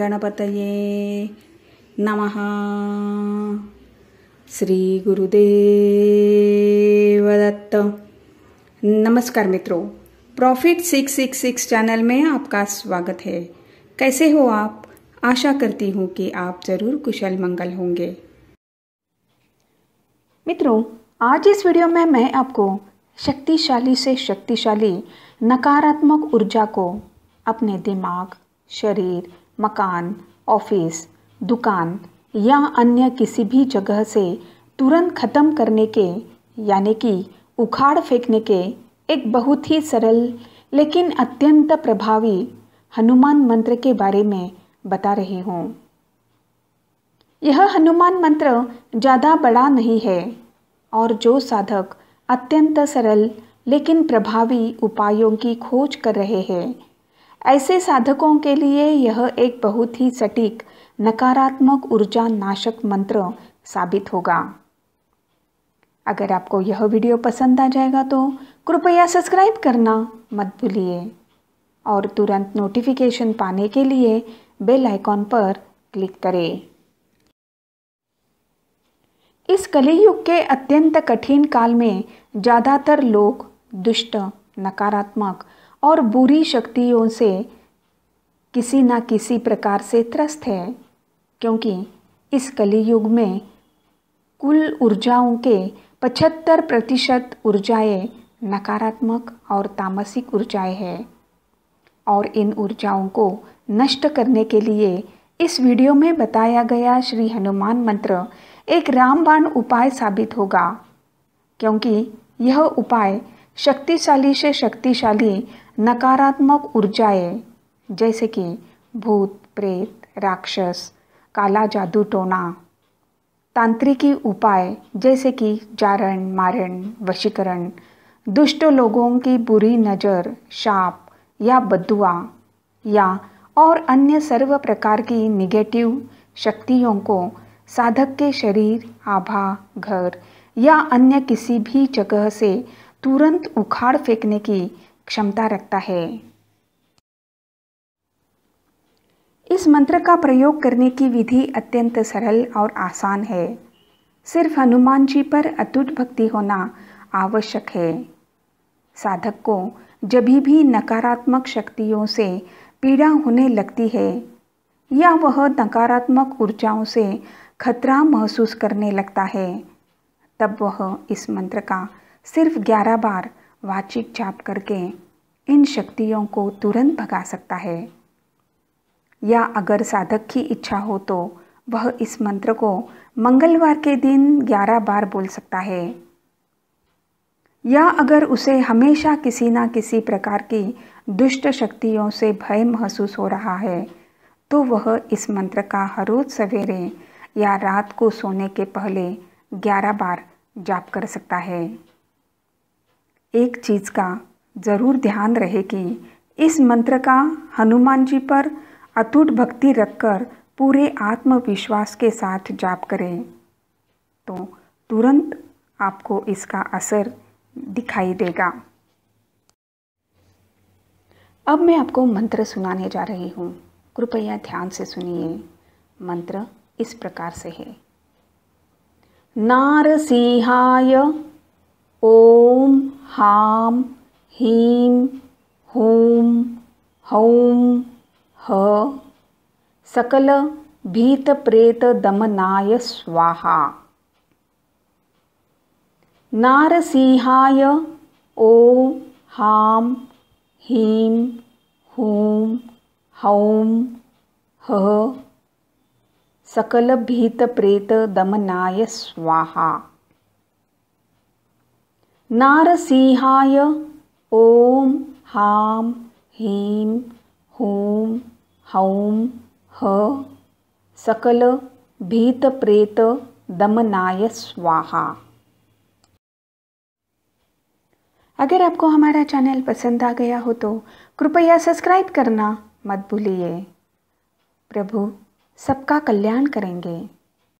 गणपत नम श्रीगुरुदेवदत्त नमस्कार मित्रों profit 666 channel में आपका स्वागत है कैसे हो आप आशा करती हूँ कि आप जरूर कुशल मंगल होंगे मित्रों आज इस वीडियो में मैं आपको शक्तिशाली से शक्तिशाली नकारात्मक ऊर्जा को अपने दिमाग शरीर मकान ऑफिस दुकान या अन्य किसी भी जगह से तुरंत खत्म करने के यानी कि उखाड़ फेंकने के एक बहुत ही सरल लेकिन अत्यंत प्रभावी हनुमान मंत्र के बारे में बता रही हूँ यह हनुमान मंत्र ज़्यादा बड़ा नहीं है और जो साधक अत्यंत सरल लेकिन प्रभावी उपायों की खोज कर रहे हैं ऐसे साधकों के लिए यह एक बहुत ही सटीक नकारात्मक ऊर्जा नाशक मंत्र साबित होगा अगर आपको यह वीडियो पसंद आ जाएगा तो कृपया सब्सक्राइब करना मत भूलिए और तुरंत नोटिफिकेशन पाने के लिए बेल आइकॉन पर क्लिक करें इस कलयुग के अत्यंत कठिन काल में ज़्यादातर लोग दुष्ट नकारात्मक और बुरी शक्तियों से किसी न किसी प्रकार से त्रस्त है क्योंकि इस कलयुग में कुल ऊर्जाओं के 75 प्रतिशत ऊर्जाएँ नकारात्मक और तामसिक ऊर्जाएं हैं और इन ऊर्जाओं को नष्ट करने के लिए इस वीडियो में बताया गया श्री हनुमान मंत्र एक रामबाण उपाय साबित होगा क्योंकि यह उपाय शक्तिशाली से शक्तिशाली नकारात्मक ऊर्जाएं जैसे कि भूत प्रेत राक्षस काला जादू टोना तांत्रिकी उपाय जैसे कि जारण मारण वशीकरण दुष्ट लोगों की बुरी नज़र शाप या बदुआ या और अन्य सर्व प्रकार की निगेटिव शक्तियों को साधक के शरीर आभा घर या अन्य किसी भी जगह से तुरंत उखाड़ फेंकने की क्षमता रखता है इस मंत्र का प्रयोग करने की विधि अत्यंत सरल और आसान है सिर्फ हनुमान जी पर अतुट भक्ति होना आवश्यक है साधक को जब भी नकारात्मक शक्तियों से पीड़ा होने लगती है या वह नकारात्मक ऊर्जाओं से खतरा महसूस करने लगता है तब वह इस मंत्र का सिर्फ ग्यारह बार वाचिक जाप करके इन शक्तियों को तुरंत भगा सकता है या अगर साधक की इच्छा हो तो वह इस मंत्र को मंगलवार के दिन ग्यारह बार बोल सकता है या अगर उसे हमेशा किसी ना किसी प्रकार की दुष्ट शक्तियों से भय महसूस हो रहा है तो वह इस मंत्र का हर रोज सवेरे या रात को सोने के पहले 11 बार जाप कर सकता है एक चीज़ का ज़रूर ध्यान रहे कि इस मंत्र का हनुमान जी पर अतुट भक्ति रखकर पूरे आत्मविश्वास के साथ जाप करें तो तुरंत आपको इसका असर दिखाई देगा अब मैं आपको मंत्र सुनाने जा रही हूँ कृपया ध्यान से सुनिए मंत्र इस प्रकार से है सिंहाय ओम हाम हीम हूम हौम ह सकल भीत प्रेत दमनाय स्वाहा सिंहाय ओम हाम हीम हूम हौम ह दमनाय स्वाहा नारसिंहाय ओम हाम हीम हूम हौम ह दमनाय स्वाहा अगर आपको हमारा चैनल पसंद आ गया हो तो कृपया सब्सक्राइब करना मत भूलिए प्रभु सबका कल्याण करेंगे